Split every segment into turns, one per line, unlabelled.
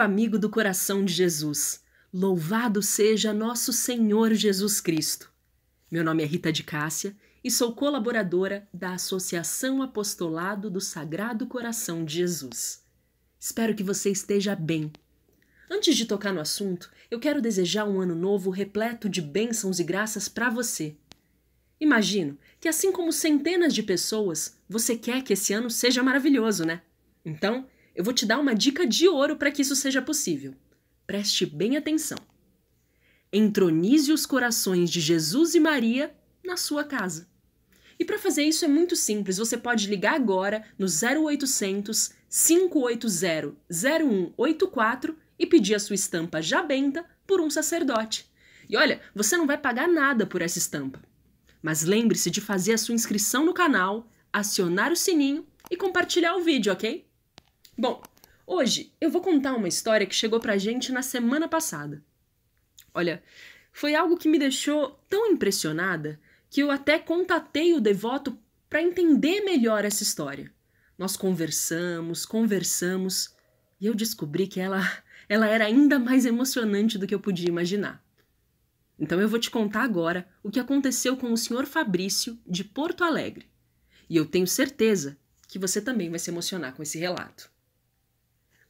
caro amigo do coração de Jesus, louvado seja nosso Senhor Jesus Cristo. Meu nome é Rita de Cássia e sou colaboradora da Associação Apostolado do Sagrado Coração de Jesus. Espero que você esteja bem. Antes de tocar no assunto, eu quero desejar um ano novo repleto de bênçãos e graças para você. Imagino que, assim como centenas de pessoas, você quer que esse ano seja maravilhoso, né? Então, eu vou te dar uma dica de ouro para que isso seja possível. Preste bem atenção. Entronize os corações de Jesus e Maria na sua casa. E para fazer isso é muito simples, você pode ligar agora no 0800 580 0184 e pedir a sua estampa já benta por um sacerdote. E olha, você não vai pagar nada por essa estampa. Mas lembre-se de fazer a sua inscrição no canal, acionar o sininho e compartilhar o vídeo, ok? Bom, hoje eu vou contar uma história que chegou pra gente na semana passada. Olha, foi algo que me deixou tão impressionada que eu até contatei o devoto para entender melhor essa história. Nós conversamos, conversamos e eu descobri que ela, ela era ainda mais emocionante do que eu podia imaginar. Então eu vou te contar agora o que aconteceu com o senhor Fabrício de Porto Alegre. E eu tenho certeza que você também vai se emocionar com esse relato.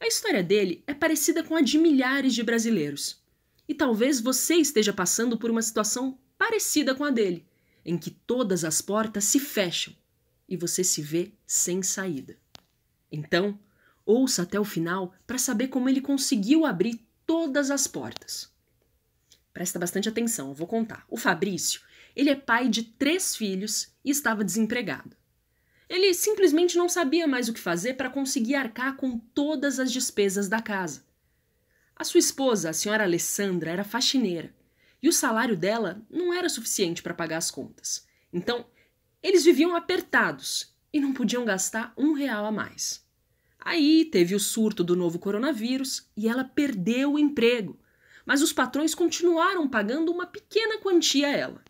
A história dele é parecida com a de milhares de brasileiros. E talvez você esteja passando por uma situação parecida com a dele, em que todas as portas se fecham e você se vê sem saída. Então, ouça até o final para saber como ele conseguiu abrir todas as portas. Presta bastante atenção, eu vou contar. O Fabrício, ele é pai de três filhos e estava desempregado. Ele simplesmente não sabia mais o que fazer para conseguir arcar com todas as despesas da casa. A sua esposa, a senhora Alessandra, era faxineira e o salário dela não era suficiente para pagar as contas. Então, eles viviam apertados e não podiam gastar um real a mais. Aí teve o surto do novo coronavírus e ela perdeu o emprego, mas os patrões continuaram pagando uma pequena quantia a ela.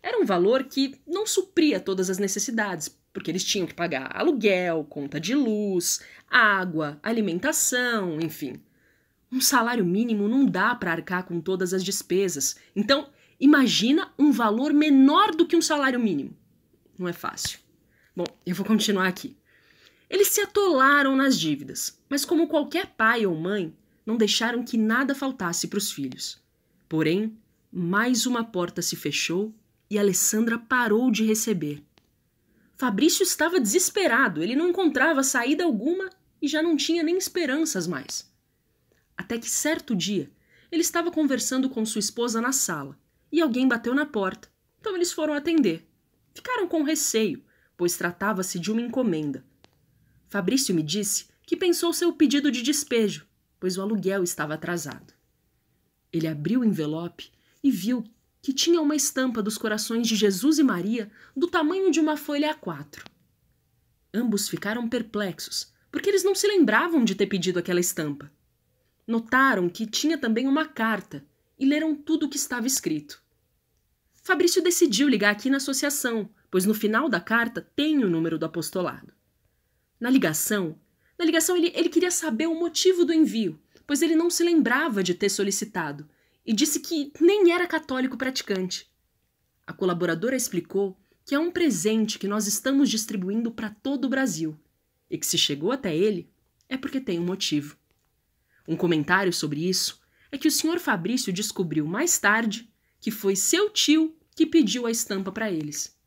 Era um valor que não supria todas as necessidades, porque eles tinham que pagar aluguel, conta de luz, água, alimentação, enfim. Um salário mínimo não dá para arcar com todas as despesas. Então, imagina um valor menor do que um salário mínimo. Não é fácil. Bom, eu vou continuar aqui. Eles se atolaram nas dívidas, mas como qualquer pai ou mãe, não deixaram que nada faltasse para os filhos. Porém, mais uma porta se fechou e Alessandra parou de receber. Fabrício estava desesperado, ele não encontrava saída alguma e já não tinha nem esperanças mais. Até que certo dia, ele estava conversando com sua esposa na sala e alguém bateu na porta, então eles foram atender. Ficaram com receio, pois tratava-se de uma encomenda. Fabrício me disse que pensou seu pedido de despejo, pois o aluguel estava atrasado. Ele abriu o envelope e viu que tinha uma estampa dos corações de Jesus e Maria do tamanho de uma folha A4. Ambos ficaram perplexos, porque eles não se lembravam de ter pedido aquela estampa. Notaram que tinha também uma carta e leram tudo o que estava escrito. Fabrício decidiu ligar aqui na associação, pois no final da carta tem o número do apostolado. Na ligação, na ligação ele, ele queria saber o motivo do envio, pois ele não se lembrava de ter solicitado, e disse que nem era católico praticante. A colaboradora explicou que é um presente que nós estamos distribuindo para todo o Brasil e que se chegou até ele é porque tem um motivo. Um comentário sobre isso é que o senhor Fabrício descobriu mais tarde que foi seu tio que pediu a estampa para eles.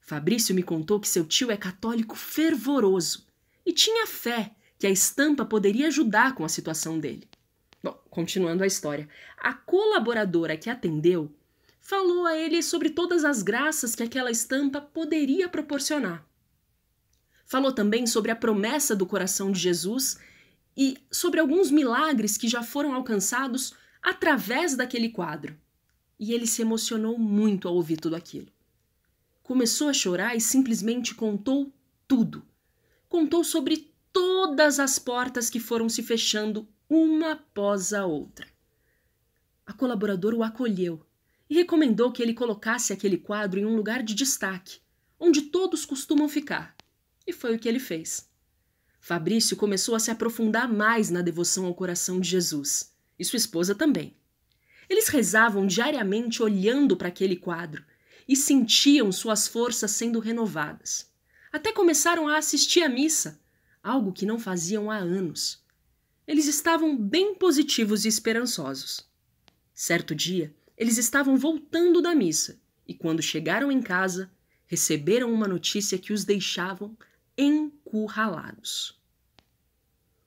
Fabrício me contou que seu tio é católico fervoroso e tinha fé que a estampa poderia ajudar com a situação dele. Bom, continuando a história, a colaboradora que atendeu falou a ele sobre todas as graças que aquela estampa poderia proporcionar. Falou também sobre a promessa do coração de Jesus e sobre alguns milagres que já foram alcançados através daquele quadro. E ele se emocionou muito ao ouvir tudo aquilo. Começou a chorar e simplesmente contou tudo. Contou sobre todas as portas que foram se fechando uma após a outra. A colaboradora o acolheu e recomendou que ele colocasse aquele quadro em um lugar de destaque, onde todos costumam ficar. E foi o que ele fez. Fabrício começou a se aprofundar mais na devoção ao coração de Jesus, e sua esposa também. Eles rezavam diariamente olhando para aquele quadro e sentiam suas forças sendo renovadas. Até começaram a assistir à missa, algo que não faziam há anos. Eles estavam bem positivos e esperançosos. Certo dia, eles estavam voltando da missa e, quando chegaram em casa, receberam uma notícia que os deixavam encurralados.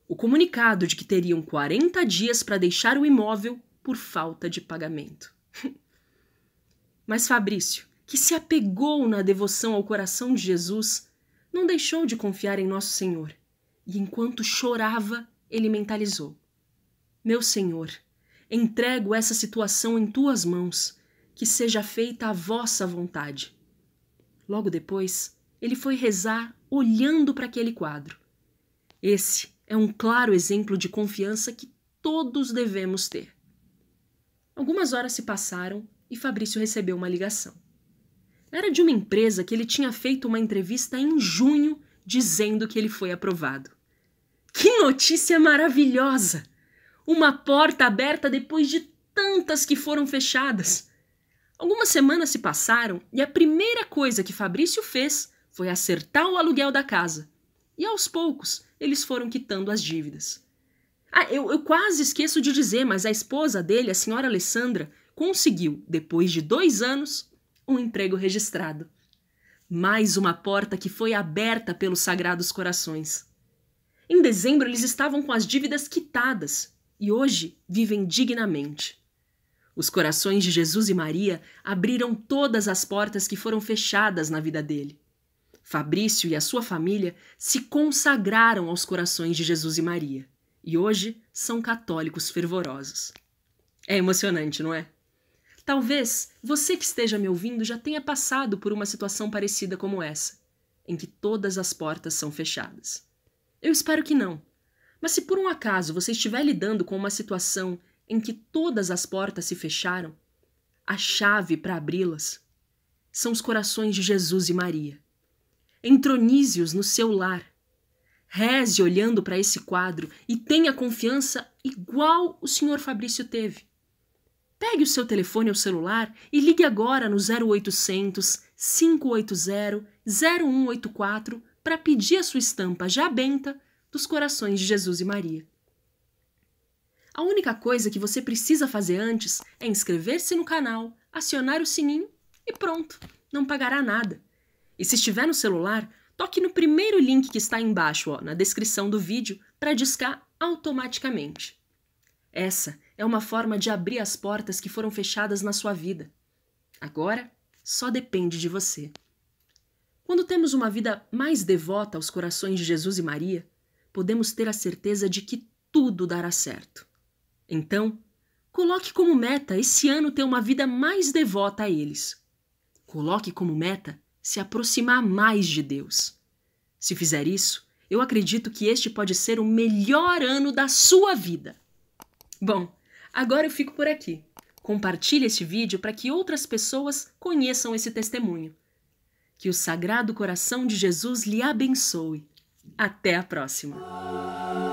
O comunicado de que teriam 40 dias para deixar o imóvel por falta de pagamento. Mas Fabrício, que se apegou na devoção ao coração de Jesus, não deixou de confiar em Nosso Senhor. E enquanto chorava, ele mentalizou: Meu Senhor, entrego essa situação em tuas mãos, que seja feita a vossa vontade. Logo depois, ele foi rezar olhando para aquele quadro. Esse é um claro exemplo de confiança que todos devemos ter. Algumas horas se passaram e Fabrício recebeu uma ligação. Era de uma empresa que ele tinha feito uma entrevista em junho dizendo que ele foi aprovado. Que notícia maravilhosa! Uma porta aberta depois de tantas que foram fechadas. Algumas semanas se passaram e a primeira coisa que Fabrício fez foi acertar o aluguel da casa. E aos poucos eles foram quitando as dívidas. Ah, eu, eu quase esqueço de dizer, mas a esposa dele, a senhora Alessandra, conseguiu, depois de dois anos, um emprego registrado. Mais uma porta que foi aberta pelos Sagrados Corações. Em dezembro, eles estavam com as dívidas quitadas e hoje vivem dignamente. Os corações de Jesus e Maria abriram todas as portas que foram fechadas na vida dele. Fabrício e a sua família se consagraram aos corações de Jesus e Maria e hoje são católicos fervorosos. É emocionante, não é? Talvez você que esteja me ouvindo já tenha passado por uma situação parecida como essa, em que todas as portas são fechadas. Eu espero que não. Mas se por um acaso você estiver lidando com uma situação em que todas as portas se fecharam, a chave para abri-las são os corações de Jesus e Maria. Entronize-os no seu lar. Reze olhando para esse quadro e tenha confiança igual o senhor Fabrício teve. Pegue o seu telefone ou celular e ligue agora no 0800 580 0184 para pedir a sua estampa já benta dos corações de Jesus e Maria. A única coisa que você precisa fazer antes é inscrever-se no canal, acionar o sininho e pronto, não pagará nada. E se estiver no celular, toque no primeiro link que está embaixo, ó, na descrição do vídeo, para discar automaticamente. Essa é uma forma de abrir as portas que foram fechadas na sua vida. Agora, só depende de você. Quando temos uma vida mais devota aos corações de Jesus e Maria, podemos ter a certeza de que tudo dará certo. Então, coloque como meta esse ano ter uma vida mais devota a eles. Coloque como meta se aproximar mais de Deus. Se fizer isso, eu acredito que este pode ser o melhor ano da sua vida. Bom, agora eu fico por aqui. Compartilhe este vídeo para que outras pessoas conheçam esse testemunho. Que o Sagrado Coração de Jesus lhe abençoe. Até a próxima!